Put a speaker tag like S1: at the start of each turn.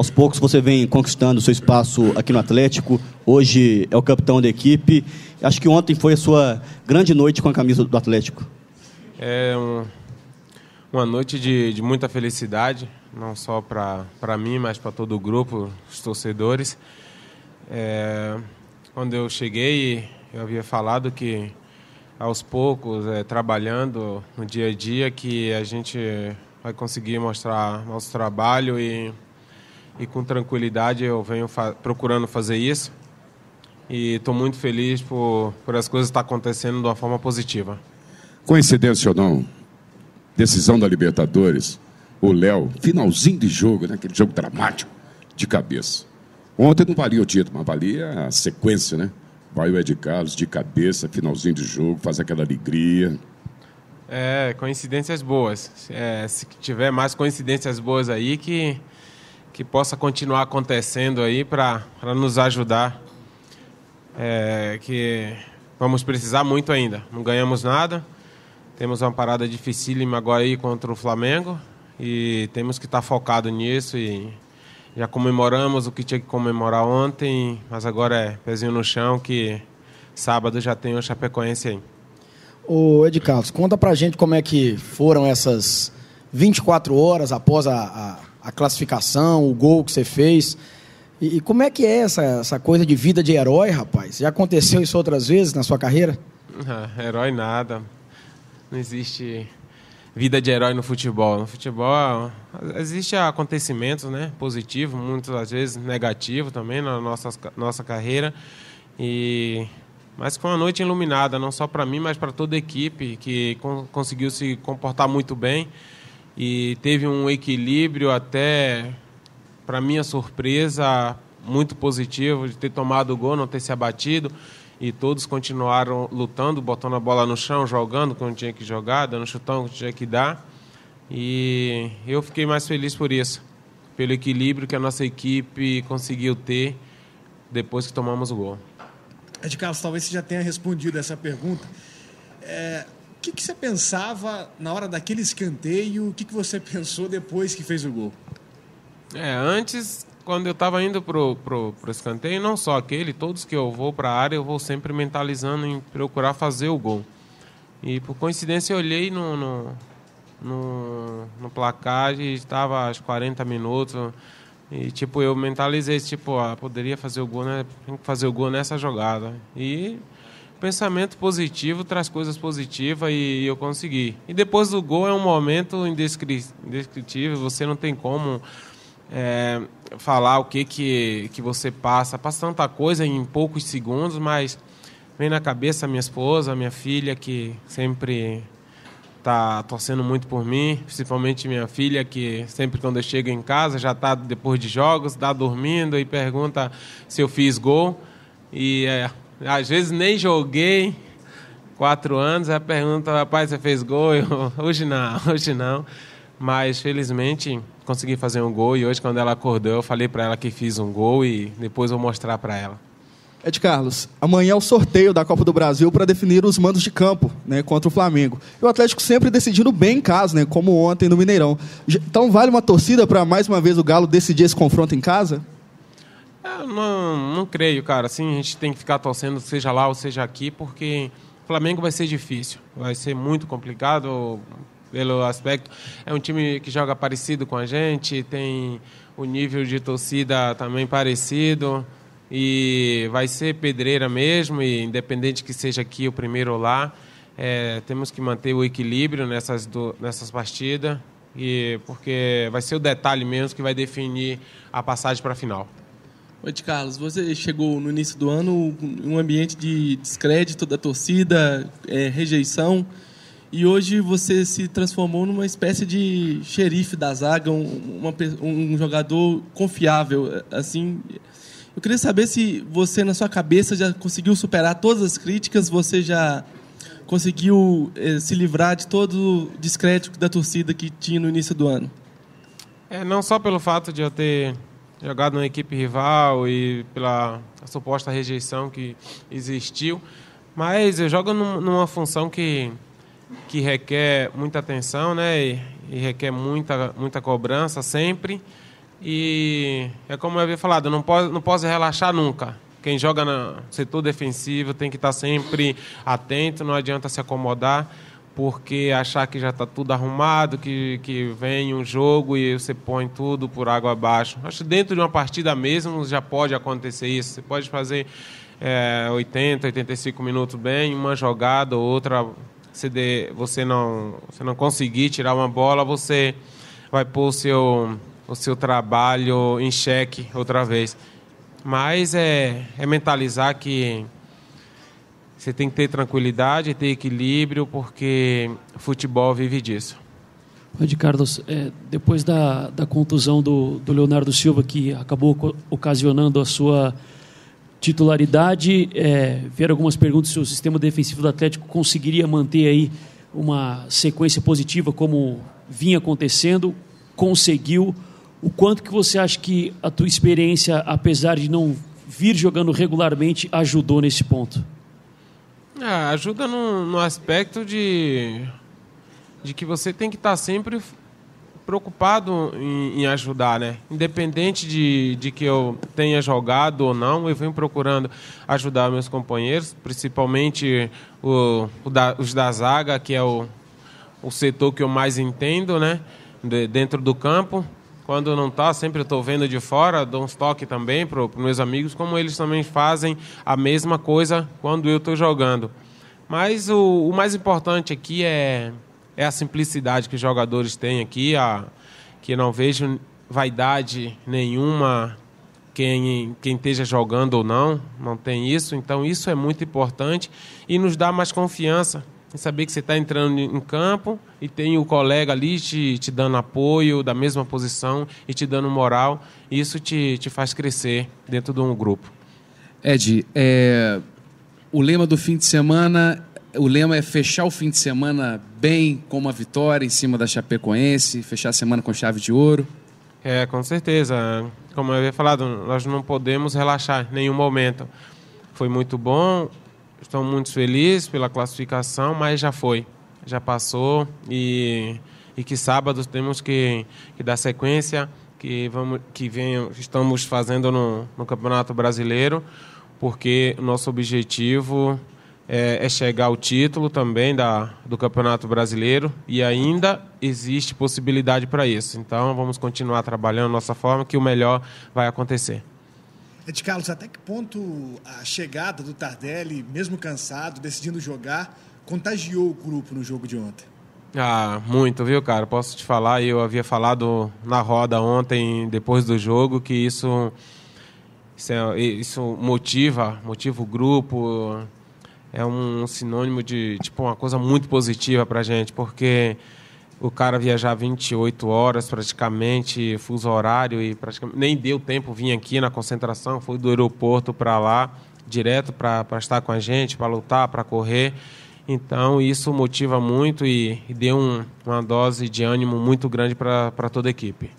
S1: aos poucos você vem conquistando seu espaço aqui no Atlético. Hoje é o capitão da equipe. Acho que ontem foi a sua grande noite com a camisa do Atlético. É uma noite de, de muita felicidade, não só para mim, mas para todo o grupo, os torcedores. É, quando eu cheguei, eu havia falado que aos poucos, é, trabalhando no dia a dia, que a gente vai conseguir mostrar nosso trabalho e e com tranquilidade eu venho fa procurando fazer isso. E estou muito feliz por, por as coisas estar tá acontecendo de uma forma positiva. Coincidência ou não, decisão da Libertadores, o Léo, finalzinho de jogo, né? aquele jogo dramático, de cabeça. Ontem não valia o título, mas valia a sequência, né? Vai o Ed Carlos de cabeça, finalzinho de jogo, faz aquela alegria. É, coincidências boas. É, se tiver mais coincidências boas aí, que que possa continuar acontecendo aí para nos ajudar. É, que vamos precisar muito ainda. Não ganhamos nada. Temos uma parada dificílima agora aí contra o Flamengo. E temos que estar tá focado nisso. E já comemoramos o que tinha que comemorar ontem. Mas agora é pezinho no chão que sábado já tem o Chapecoense aí. Ô Ed Carlos, conta pra gente como é que foram essas 24 horas após a, a a classificação, o gol que você fez. E, e, como é que é essa, essa coisa de vida de herói, rapaz? Já aconteceu isso outras vezes na sua carreira? Ah, herói nada. Não existe vida de herói no futebol. No futebol existe acontecimentos, né? Positivo, muitas vezes negativo também na nossa, nossa carreira. E mas foi uma noite iluminada, não só para mim, mas para toda a equipe que conseguiu se comportar muito bem e teve um equilíbrio até, para minha surpresa, muito positivo de ter tomado o gol, não ter se abatido e todos continuaram lutando, botando a bola no chão, jogando quando tinha que jogar, dando chutão quando tinha que dar. E eu fiquei mais feliz por isso, pelo equilíbrio que a nossa equipe conseguiu ter depois que tomamos o gol. Ed Carlos, talvez você já tenha respondido essa pergunta. É, o que, que, você pensava na hora daquele escanteio? O que, que você pensou depois que fez o gol? É, antes, quando eu estava indo para pro, pro escanteio, não só aquele, todos que eu vou para a área, eu vou sempre mentalizando em procurar fazer o gol. E por coincidência eu olhei no, no, no, no placar e estava aos 40 minutos. E tipo, eu mentalizei, tipo, ah, poderia fazer o gol, né? Tem que fazer o gol nessa jogada. E pensamento positivo traz coisas positivas e eu consegui. E depois do gol é um momento indescritível, você não tem como é, falar o que, que, que você passa. Passa tanta coisa em poucos segundos, mas vem na cabeça minha esposa, minha filha, que sempre tá torcendo muito por mim, principalmente minha filha, que sempre quando eu chego em casa já está depois de jogos, está dormindo e pergunta se eu fiz gol. E é, às vezes nem joguei. Quatro anos, a pergunta, rapaz, você fez gol? Eu, hoje não, hoje não. Mas felizmente consegui fazer um gol e hoje quando ela acordou eu falei para ela que fiz um gol e depois vou mostrar para ela. Ed Carlos, amanhã é o sorteio da Copa do Brasil para definir os mandos de campo né, contra o Flamengo. E o Atlético sempre decidindo bem em casa, né, como ontem no Mineirão. Então vale uma torcida para mais uma vez o Galo decidir esse confronto em casa? Eu é, não, não creio, cara. Assim, a gente tem que ficar torcendo, seja lá ou seja aqui, porque Flamengo vai ser difícil. Vai ser muito complicado pelo aspecto. É um time que joga parecido com a gente, tem o nível de torcida também parecido. E vai ser pedreira mesmo, e independente que seja aqui o primeiro ou lá, é, temos que manter o equilíbrio nessas, do, nessas partidas, e porque vai ser o detalhe mesmo que vai definir a passagem para a final. Oi, Carlos, você chegou no início do ano em um ambiente de descrédito da torcida, é, rejeição, e hoje você se transformou numa espécie de xerife da zaga, um, uma, um jogador confiável. Assim, eu queria saber se você, na sua cabeça, já conseguiu superar todas as críticas, você já conseguiu é, se livrar de todo o descrédito da torcida que tinha no início do ano. É, não só pelo fato de eu ter jogado numa equipe rival e pela suposta rejeição que existiu. Mas eu jogo numa função que, que requer muita atenção, né? E, e requer muita, muita cobrança sempre. E é como eu havia falado, não posso, não posso relaxar nunca. Quem joga no setor defensivo tem que estar sempre atento, não adianta se acomodar porque achar que já está tudo arrumado, que, que vem um jogo e você põe tudo por água abaixo. Acho que dentro de uma partida mesmo já pode acontecer isso. Você pode fazer é, 80, 85 minutos bem, uma jogada ou outra, se de, você, não, você não conseguir tirar uma bola, você vai pôr o seu, o seu trabalho em xeque outra vez. Mas é, é mentalizar que você tem que ter tranquilidade, ter equilíbrio, porque futebol vive disso. Pode, Carlos. É, depois da, da contusão do, do Leonardo Silva, que acabou co- ocasionando a sua titularidade, é, vieram algumas perguntas se o sistema defensivo do Atlético conseguiria manter aí uma sequência positiva como vinha acontecendo, conseguiu. O quanto que você acha que a tua experiência, apesar de não vir jogando regularmente, ajudou nesse ponto? Ah, ajuda no, no aspecto de, de que você tem que estar tá sempre preocupado em, em, ajudar, né? Independente de, de que eu tenha jogado ou não, eu venho procurando ajudar meus companheiros, principalmente o, o da, os da zaga, que é o, o setor que eu mais entendo, né? De, dentro do campo quando não está, sempre estou vendo de fora, dou uns toques também para os meus amigos, como eles também fazem a mesma coisa quando eu estou jogando. Mas o, o, mais importante aqui é, é a simplicidade que os jogadores têm aqui, a, que não vejo vaidade nenhuma quem, quem esteja jogando ou não, não tem isso. Então, isso é muito importante e nos dá mais confiança saber que você está entrando em campo e tem o colega ali te, te dando apoio da mesma posição e te dando moral. Isso te, te faz crescer dentro de um grupo. Ed, é... o lema do fim de semana, o lema é fechar o fim de semana bem, com uma vitória em cima da Chapecoense, fechar a semana com chave de ouro. É, com certeza. Como eu havia falado, nós não podemos relaxar em nenhum momento. Foi muito bom Estou muito feliz pela classificação, mas já foi, já passou e, e que sábado temos que, que dar sequência que vamos que vem, estamos fazendo no, no Campeonato Brasileiro, porque o nosso objetivo é, é, chegar ao título também da, do Campeonato Brasileiro e ainda existe possibilidade para isso. Então vamos continuar trabalhando nossa forma que o melhor vai acontecer. É Ed Carlos, até que ponto a chegada do Tardelli, mesmo cansado, decidindo jogar, contagiou o grupo no jogo de ontem? Ah, muito, viu, cara? Posso te falar, eu havia falado na roda ontem, depois do jogo, que isso, é, isso, motiva, motiva o grupo, é um sinônimo de, tipo, uma coisa muito positiva pra gente, porque o cara viajar 28 horas praticamente, fuso horário e praticamente nem deu tempo vim aqui na concentração, foi do aeroporto para lá direto para estar com a gente, para lutar, para correr. Então isso motiva muito e, e deu um, uma dose de ânimo muito grande para toda a equipe.